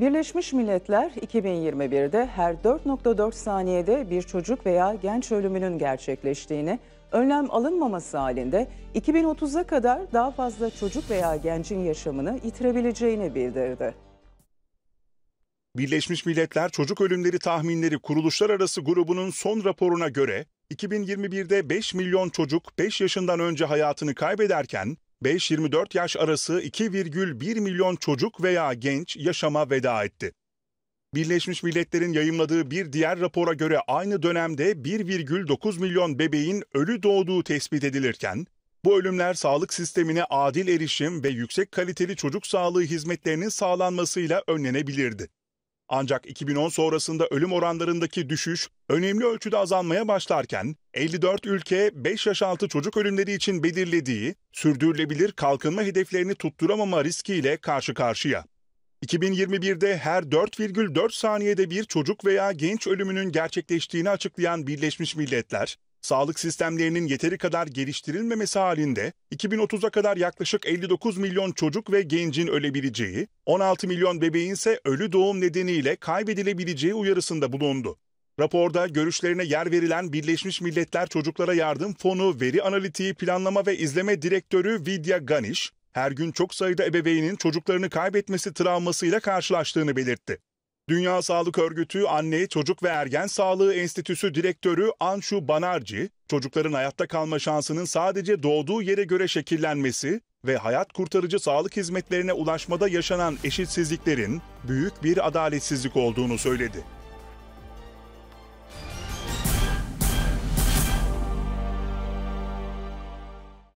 Birleşmiş Milletler 2021'de her 4.4 saniyede bir çocuk veya genç ölümünün gerçekleştiğini, önlem alınmaması halinde 2030'a kadar daha fazla çocuk veya gencin yaşamını itirebileceğini bildirdi. Birleşmiş Milletler Çocuk Ölümleri Tahminleri kuruluşlar arası Grubu'nun son raporuna göre 2021'de 5 milyon çocuk 5 yaşından önce hayatını kaybederken 5-24 yaş arası 2,1 milyon çocuk veya genç yaşama veda etti. Birleşmiş Milletler'in yayımladığı bir diğer rapora göre aynı dönemde 1,9 milyon bebeğin ölü doğduğu tespit edilirken, bu ölümler sağlık sistemine adil erişim ve yüksek kaliteli çocuk sağlığı hizmetlerinin sağlanmasıyla önlenebilirdi. Ancak 2010 sonrasında ölüm oranlarındaki düşüş önemli ölçüde azalmaya başlarken 54 ülke 5 yaş altı çocuk ölümleri için belirlediği sürdürülebilir kalkınma hedeflerini tutturamama riskiyle karşı karşıya. 2021'de her 4,4 saniyede bir çocuk veya genç ölümünün gerçekleştiğini açıklayan Birleşmiş Milletler, Sağlık sistemlerinin yeteri kadar geliştirilmemesi halinde 2030'a kadar yaklaşık 59 milyon çocuk ve gencin ölebileceği, 16 milyon bebeğin ise ölü doğum nedeniyle kaybedilebileceği uyarısında bulundu. Raporda görüşlerine yer verilen Birleşmiş Milletler Çocuklara Yardım Fonu Veri Analitiği Planlama ve İzleme Direktörü Vidya Ganish, her gün çok sayıda ebeveynin çocuklarını kaybetmesi travmasıyla karşılaştığını belirtti. Dünya Sağlık Örgütü Anne, Çocuk ve Ergen Sağlığı Enstitüsü Direktörü Anshu Banarci, çocukların hayatta kalma şansının sadece doğduğu yere göre şekillenmesi ve hayat kurtarıcı sağlık hizmetlerine ulaşmada yaşanan eşitsizliklerin büyük bir adaletsizlik olduğunu söyledi.